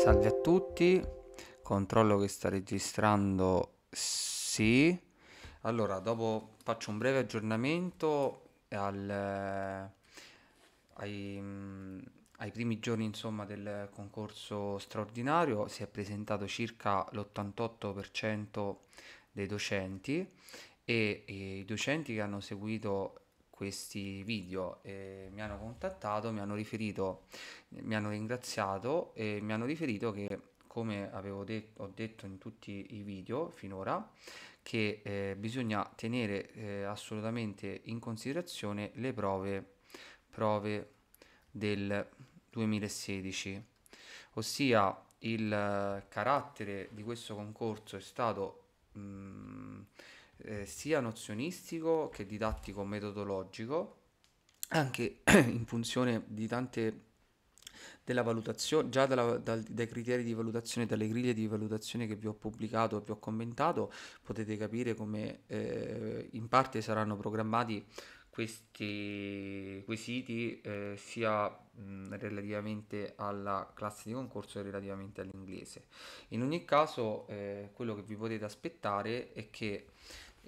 Salve a tutti, controllo che sta registrando sì. Allora, dopo faccio un breve aggiornamento al, eh, ai, mm, ai, primi giorni insomma, del concorso straordinario. Si è presentato circa l'88% dei docenti e, e i docenti che hanno seguito questi video e mi hanno contattato, mi hanno riferito, mi hanno ringraziato e mi hanno riferito che come avevo detto, ho detto in tutti i video finora, che eh, bisogna tenere eh, assolutamente in considerazione le prove, prove del 2016, ossia il eh, carattere di questo concorso è stato mh, mm, eh, sia nozionistico che didattico metodologico, anche in funzione di tante della valutazione, già dalla, dal, dai criteri di valutazione, dalle griglie di valutazione che vi ho pubblicato, e vi ho commentato, potete capire come eh, in parte saranno programmati questi quesiti eh, sia mh, relativamente alla classe di concorso che relativamente all'inglese. In ogni caso, eh, quello che vi potete aspettare è che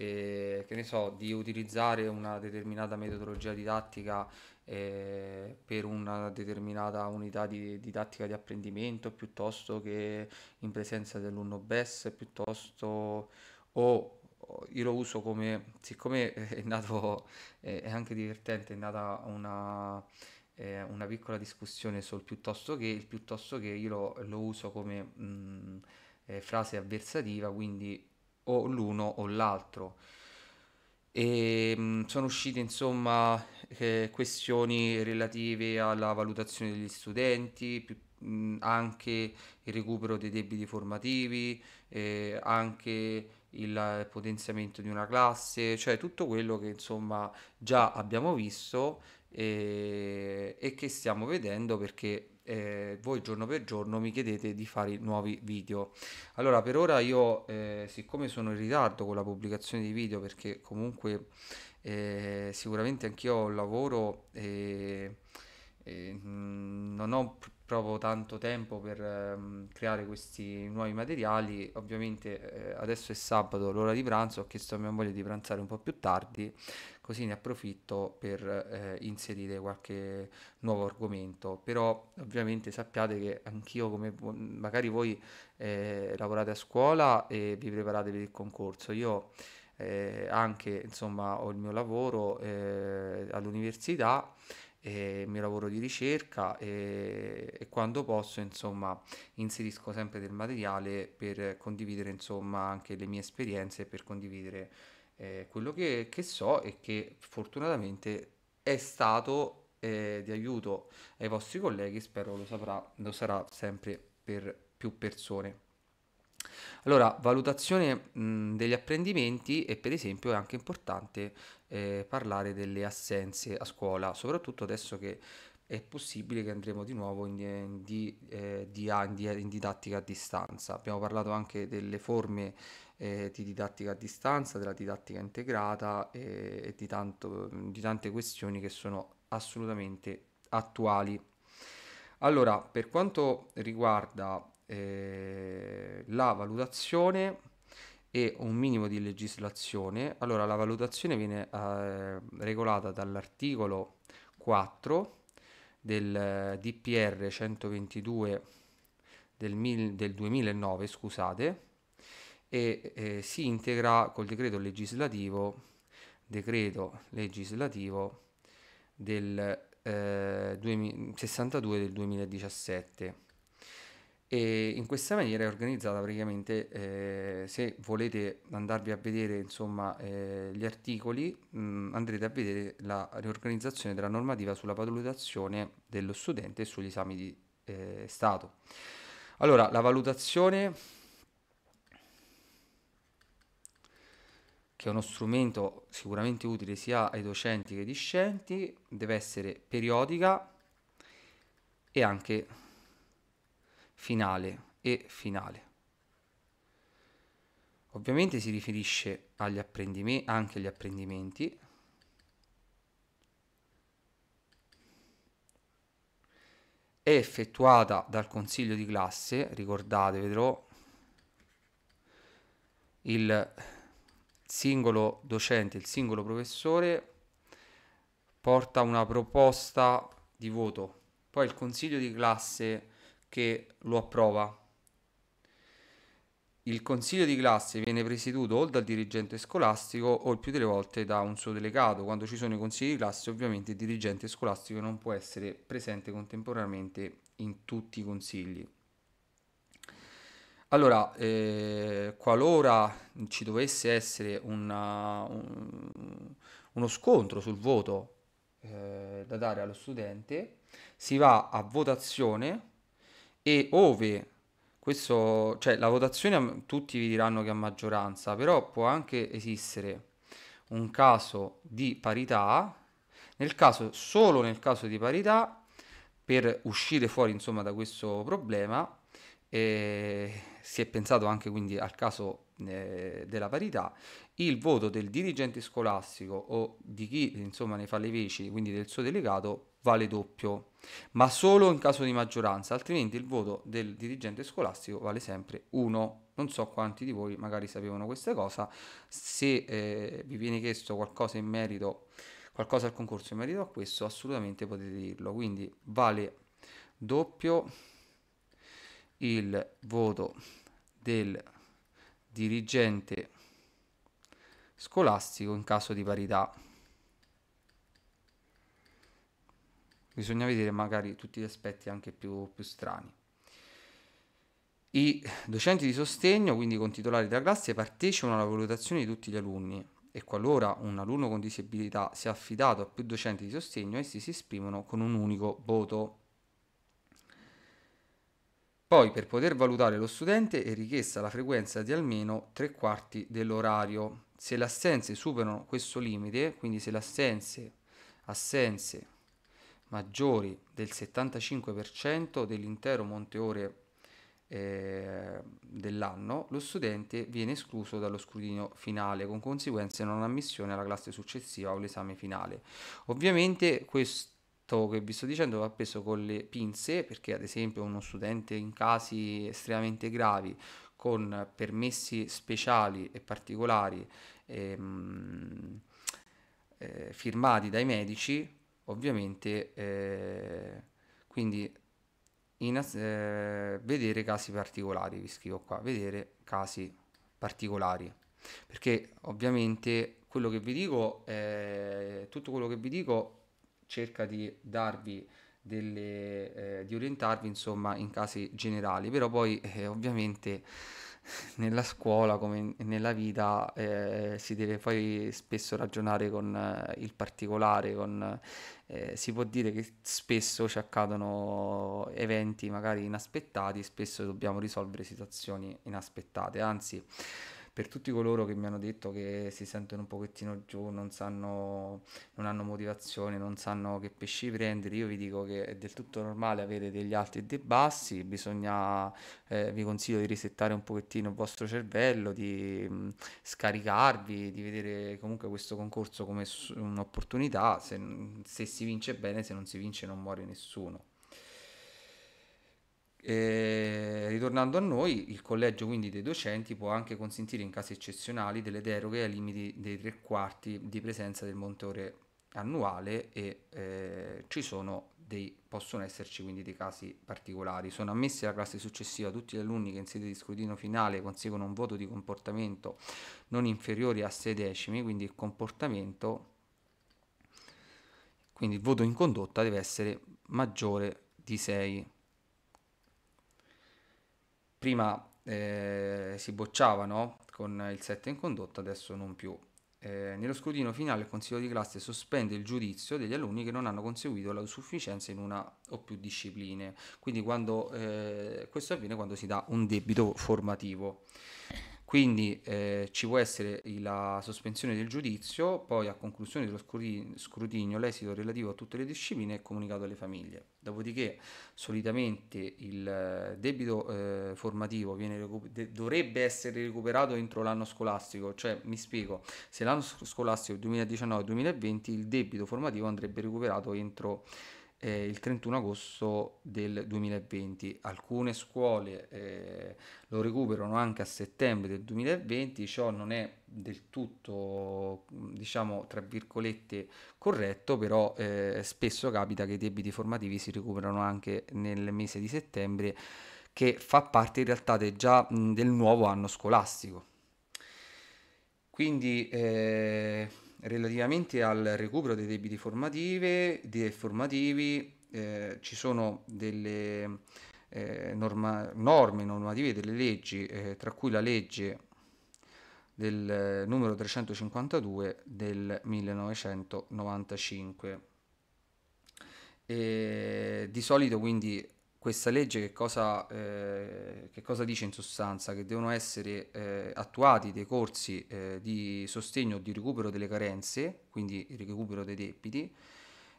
eh, che ne so, di utilizzare una determinata metodologia didattica eh, per una determinata unità di didattica di apprendimento piuttosto che in presenza dell'uno BES, piuttosto o io lo uso come, siccome è nato, è anche divertente, è nata una, eh, una piccola discussione sul piuttosto che, il piuttosto che io lo, lo uso come mh, mm, eh, frase avversativa, quindi o l'uno o l'altro. E mm, sono uscite insomma eh, questioni relative alla valutazione degli studenti, mm, anche il recupero dei debiti formativi, eh, anche il potenziamento di una classe, cioè tutto quello che insomma già abbiamo visto eh, e che stiamo vedendo perché eh, voi giorno per giorno mi chiedete di fare nuovi video. Allora per ora io eh, siccome sono in ritardo con la pubblicazione di video perché comunque eh, sicuramente anch'io ho un lavoro e eh, Mm, non ho proprio tanto tempo per ehm, creare questi nuovi materiali. Ovviamente eh, adesso è sabato, l'ora di pranzo, ho chiesto a mia moglie di pranzare un po' più tardi, così ne approfitto per eh, inserire qualche nuovo argomento. Però ovviamente sappiate che anch'io, come magari voi eh, lavorate a scuola e vi preparate per il concorso, io eh, anche insomma ho il mio lavoro eh, all'università il mio lavoro di ricerca e, e, quando posso insomma inserisco sempre del materiale per condividere insomma anche le mie esperienze per condividere eh, quello che, che, so e che fortunatamente è stato eh, di aiuto ai vostri colleghi spero lo saprà lo sarà sempre per più persone allora, valutazione mh, degli apprendimenti e per esempio è anche importante eh, parlare delle assenze a scuola, soprattutto adesso che è possibile che andremo di nuovo in, in, di, eh, di, in didattica a distanza. Abbiamo parlato anche delle forme eh, di didattica a distanza, della didattica integrata eh, e di, tanto, di tante questioni che sono assolutamente attuali. Allora, per quanto riguarda eh, la valutazione, e un minimo di legislazione, allora la valutazione viene eh, regolata dall'articolo 4 del eh, DPR 122 del, mil, del 2009, scusate, e eh, si integra col decreto legislativo, decreto legislativo del eh, 62 del 2017 e in questa maniera è organizzata praticamente, eh, se volete andarvi a vedere insomma, eh, gli articoli, mh, mm, andrete a vedere la riorganizzazione della normativa sulla valutazione dello studente e sugli esami di eh, Stato. Allora, la valutazione, che è uno strumento sicuramente utile sia ai docenti che ai discenti, deve essere periodica e anche finale e finale. Ovviamente si riferisce agli anche agli apprendimenti. È effettuata dal consiglio di classe, ricordate, vedrò il singolo docente, il singolo professore porta una proposta di voto, poi il consiglio di classe che lo approva. Il consiglio di classe viene presieduto o dal dirigente scolastico o il più delle volte da un suo delegato. Quando ci sono i consigli di classe, ovviamente il dirigente scolastico non può essere presente contemporaneamente in tutti i consigli. Allora, eh, qualora ci dovesse essere una, un, uno scontro sul voto eh, da dare allo studente, si va a votazione e ove questo, cioè la votazione tutti vi diranno che è a maggioranza, però può anche esistere un caso di parità, nel caso, solo nel caso di parità, per uscire fuori insomma da questo problema, eh, si è pensato anche quindi al caso eh, della parità, il voto del dirigente scolastico o di chi insomma ne fa le veci, quindi del suo delegato, vale doppio, ma solo in caso di maggioranza, altrimenti il voto del dirigente scolastico vale sempre 1. Non so quanti di voi magari sapevano questa cosa, se eh, vi viene chiesto qualcosa in merito, qualcosa al concorso in merito a questo, assolutamente potete dirlo, quindi vale doppio il voto del dirigente scolastico in caso di parità. bisogna vedere magari tutti gli aspetti anche più, più strani. I docenti di sostegno, quindi con titolari della classe, partecipano alla valutazione di tutti gli alunni e qualora un alunno con disabilità sia affidato a più docenti di sostegno, essi si esprimono con un unico voto. Poi per poter valutare lo studente è richiesta la frequenza di almeno tre quarti dell'orario. Se le assenze superano questo limite, quindi se le assenze, assenze maggiori del 75% dell'intero monte ore eh, dell'anno, lo studente viene escluso dallo scrutinio finale, con conseguenze non ammissione alla classe successiva o l'esame finale. Ovviamente questo che vi sto dicendo va preso con le pinze perché ad esempio uno studente in casi estremamente gravi con permessi speciali e particolari ehm, eh, firmati dai medici ovviamente eh, quindi in, eh, vedere casi particolari vi scrivo qua vedere casi particolari perché ovviamente quello che vi dico eh, tutto quello che vi dico cerca di darvi delle, eh, di orientarvi insomma in casi generali però poi eh, ovviamente nella scuola come nella vita eh, si deve poi spesso ragionare con eh, il particolare, con, eh, si può dire che spesso ci accadono eventi magari inaspettati, spesso dobbiamo risolvere situazioni inaspettate, anzi per tutti coloro che mi hanno detto che si sentono un pochettino giù, non sanno, non hanno motivazione, non sanno che pesci prendere, io vi dico che è del tutto normale avere degli alti e dei bassi, bisogna, eh, vi consiglio di risettare un pochettino il vostro cervello, di mh, mm, scaricarvi, di vedere comunque questo concorso come su- un'opportunità, se, se si vince bene, se non si vince non muore nessuno. Eh, Tornando a noi, il collegio quindi dei docenti può anche consentire in casi eccezionali delle deroghe ai limiti dei tre quarti di presenza del monitore annuale e eh, ci sono dei, possono esserci quindi dei casi particolari. Sono ammessi alla classe successiva tutti gli alunni che in sede di scrutinio finale conseguono un voto di comportamento non inferiore a 6 decimi, quindi il comportamento, quindi il voto in condotta deve essere maggiore di 6 prima eh, si bocciavano con il 7 in condotta, adesso non più. Eh, nello scrutino finale il consiglio di classe sospende il giudizio degli alunni che non hanno conseguito la sufficienza in una o più discipline. Quindi quando, eh, questo avviene quando si dà un debito formativo. Quindi eh, ci può essere la sospensione del giudizio, poi a conclusione dello scrutinio l'esito relativo a tutte le discipline è comunicato alle famiglie. Dopodiché solitamente il eh, debito eh, formativo viene, dovrebbe essere recuperato entro l'anno scolastico, cioè mi spiego, se l'anno scolastico è 2019-2020 il debito formativo andrebbe recuperato entro eh, il 31 agosto del 2020. Alcune scuole eh, lo recuperano anche a settembre del 2020, ciò non è del tutto, diciamo, tra virgolette corretto, però eh, spesso capita che i debiti formativi si recuperano anche nel mese di settembre, che fa parte in realtà de già mh, del nuovo anno scolastico. Quindi eh, relativamente al recupero dei debiti formative, dei formativi, eh, ci sono delle eh, norma, norme normative delle leggi, eh, tra cui la legge del eh, numero 352 del 1995. E di solito quindi questa legge che cosa, eh, che cosa, dice in sostanza? Che devono essere eh, attuati dei corsi eh, di sostegno o di recupero delle carenze, quindi il recupero dei debiti,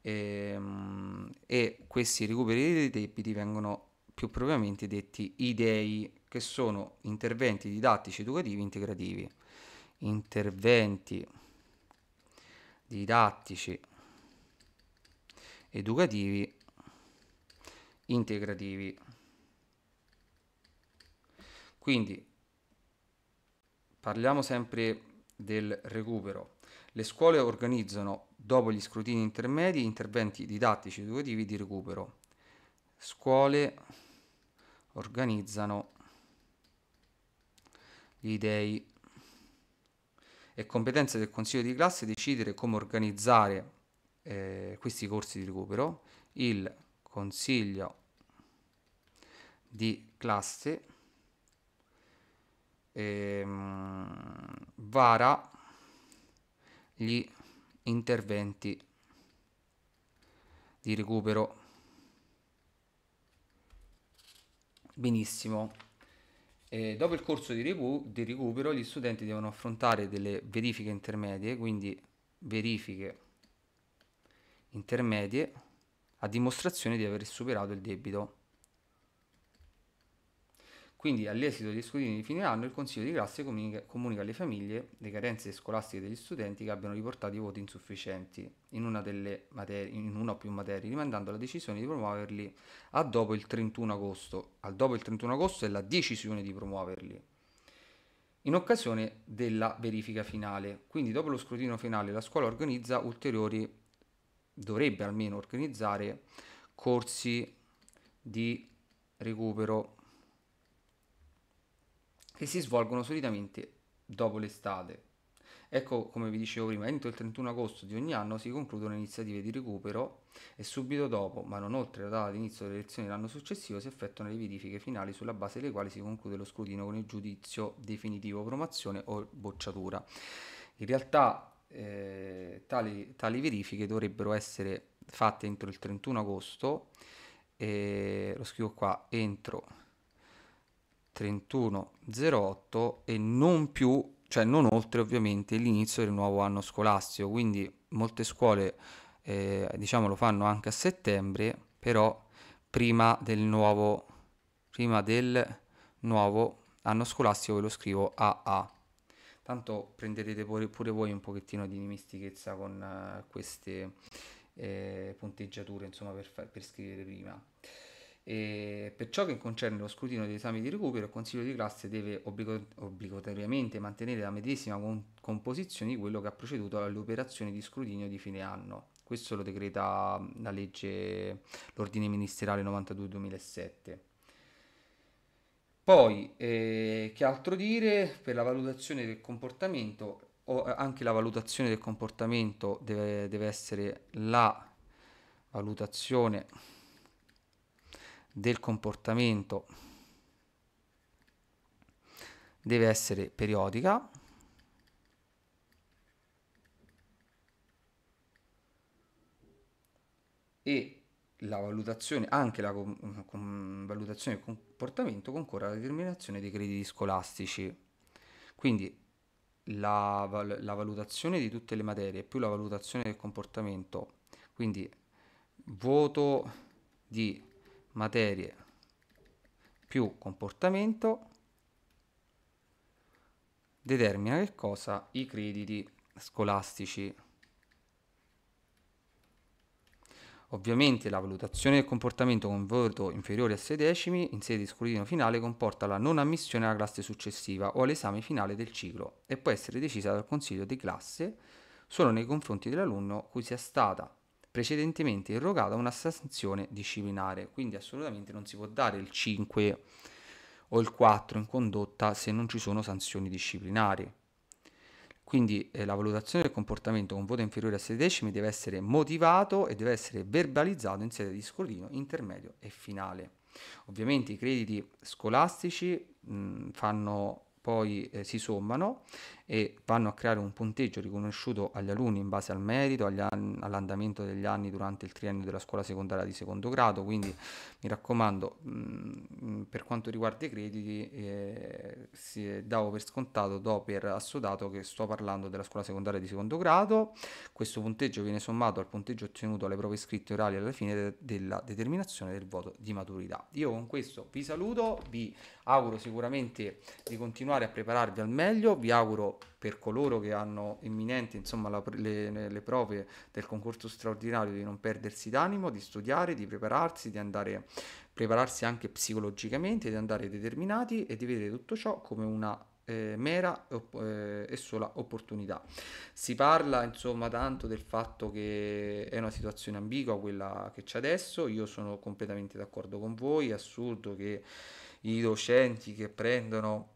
ehm, e questi recuperi dei debiti vengono più propriamente detti IDEI, che sono interventi didattici educativi integrativi. Interventi didattici educativi integrativi. Quindi parliamo sempre del recupero. Le scuole organizzano, dopo gli scrutini intermedi, interventi didattici ed educativi di recupero. Scuole organizzano gli dei. È competenza del consiglio di classe decidere come organizzare eh, questi corsi di recupero. Il consiglio di classe ehm, vara gli interventi di recupero benissimo e dopo il corso di, di recupero gli studenti devono affrontare delle verifiche intermedie quindi verifiche intermedie a dimostrazione di aver superato il debito. Quindi all'esito degli scrutini di fine anno il Consiglio di classe comunica, comunica, alle famiglie le carenze scolastiche degli studenti che abbiano riportato i voti insufficienti in una, delle materie, in una o più materie, rimandando la decisione di promuoverli a dopo il 31 agosto. Al dopo il 31 agosto è la decisione di promuoverli in occasione della verifica finale. Quindi dopo lo scrutino finale la scuola organizza ulteriori dovrebbe almeno organizzare corsi di recupero che si svolgono solitamente dopo l'estate. Ecco, come vi dicevo prima, entro il 31 agosto di ogni anno si concludono iniziative di recupero e subito dopo, ma non oltre la data di inizio delle lezioni dell'anno successivo, si effettuano le verifiche finali sulla base delle quali si conclude lo scrutinio con il giudizio definitivo, promozione o bocciatura. In realtà eh, tali, tali, verifiche dovrebbero essere fatte entro il 31 agosto, eh, lo scrivo qua, entro 31.08 e non più, cioè non oltre ovviamente l'inizio del nuovo anno scolastico, quindi molte scuole eh, diciamo lo fanno anche a settembre, però prima del nuovo, prima del nuovo anno scolastico ve lo scrivo AA tanto prenderete pure voi un pochettino di dimestichezza con eh, queste eh, punteggiature insomma per, per scrivere prima. E per ciò che concerne lo scrutino degli esami di recupero, il consiglio di classe deve obbligatoriamente mantenere la medesima con- composizione di quello che ha preceduto alle operazioni di scrutinio di fine anno. Questo lo decreta la legge, l'ordine ministeriale 92-2007. Poi, eh, che altro dire, per la valutazione del comportamento, eh, anche la valutazione del comportamento deve, deve essere la valutazione del comportamento deve essere periodica e la valutazione, anche la con, con, valutazione del comportamento concorre alla determinazione dei crediti scolastici. Quindi la, la, valutazione di tutte le materie più la valutazione del comportamento, quindi voto di materie più comportamento determina che cosa? I crediti scolastici. Ovviamente la valutazione del comportamento con voto inferiore a 6 decimi in sede di scrutinio finale comporta la non ammissione alla classe successiva o all'esame finale del ciclo e può essere decisa dal consiglio di classe solo nei confronti dell'alunno cui sia stata precedentemente erogata una sanzione disciplinare, quindi assolutamente non si può dare il 5 o il 4 in condotta se non ci sono sanzioni disciplinari. Quindi eh, la valutazione del comportamento con voto inferiore a 6 decimi deve essere motivato e deve essere verbalizzato in sede di scrutinio intermedio e finale. Ovviamente i crediti scolastici mh, fanno, poi eh, si sommano e vanno a creare un punteggio riconosciuto agli alunni in base al merito, anni, all'andamento degli anni durante il triennio della scuola secondaria di secondo grado, quindi mi raccomando, mh, mm, per quanto riguarda i crediti, eh, si, eh, davo per scontato, do per assodato che sto parlando della scuola secondaria di secondo grado, questo punteggio viene sommato al punteggio ottenuto alle prove scritte orali alla fine de- della determinazione del voto di maturità. Io con questo vi saluto, vi auguro sicuramente di continuare a prepararvi al meglio, vi auguro per coloro che hanno imminente insomma, la, le, le prove del concorso straordinario di non perdersi d'animo, di studiare, di prepararsi, di andare prepararsi anche psicologicamente, di andare determinati e di vedere tutto ciò come una eh, mera op- eh, e sola opportunità. Si parla insomma tanto del fatto che è una situazione ambigua quella che c'è adesso, io sono completamente d'accordo con voi, è assurdo che i docenti che prendono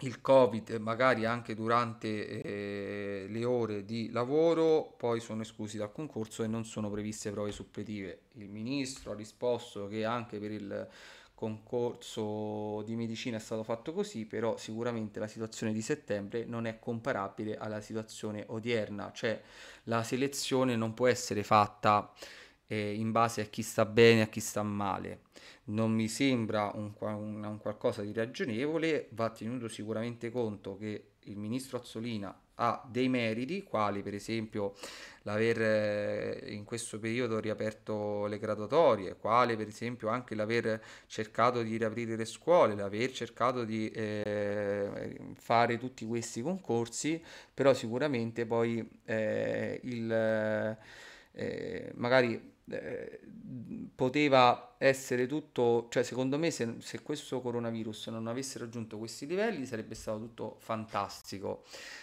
il covid magari anche durante eh, le ore di lavoro poi sono esclusi dal concorso e non sono previste prove suppletive il ministro ha risposto che anche per il concorso di medicina è stato fatto così però sicuramente la situazione di settembre non è comparabile alla situazione odierna cioè la selezione non può essere fatta eh, in base a chi sta bene e a chi sta male. Non mi sembra un, un, un qualcosa di ragionevole, va tenuto sicuramente conto che il ministro Azzolina ha dei meriti, quali per esempio l'aver eh, in questo periodo riaperto le graduatorie, quale per esempio anche l'aver cercato di riaprire le scuole, l'aver cercato di eh, fare tutti questi concorsi, però sicuramente poi eh, il, eh, magari eh, poteva essere tutto, cioè secondo me se, se, questo coronavirus non avesse raggiunto questi livelli sarebbe stato tutto fantastico,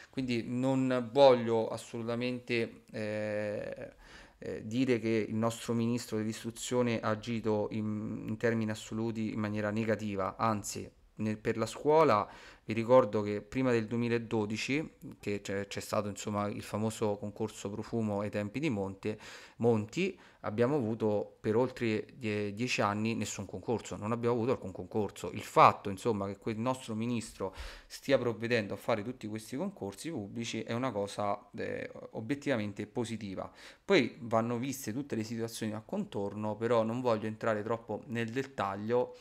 quindi non voglio assolutamente eh, eh, dire che il nostro ministro dell'istruzione ha agito in, in termini assoluti in maniera negativa, anzi nel, per la scuola vi ricordo che prima del 2012, che c'è, c'è stato insomma, il famoso concorso profumo ai tempi di Monte, Monti, abbiamo avuto per oltre die- dieci anni nessun concorso, non abbiamo avuto alcun concorso. Il fatto insomma, che quel nostro ministro stia provvedendo a fare tutti questi concorsi pubblici è una cosa eh, obiettivamente positiva. Poi vanno viste tutte le situazioni a contorno, però non voglio entrare troppo nel dettaglio.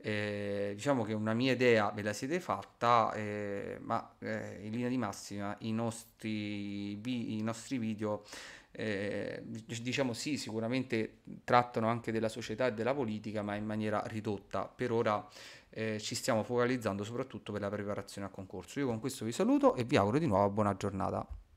Eh, diciamo che una mia idea ve la siete fatta, eh, ma eh, in linea di massima i nostri, vi, i nostri video, eh, diciamo sì, sicuramente trattano anche della società e della politica, ma in maniera ridotta. Per ora eh, ci stiamo focalizzando soprattutto per la preparazione al concorso. Io con questo vi saluto e vi auguro di nuovo buona giornata.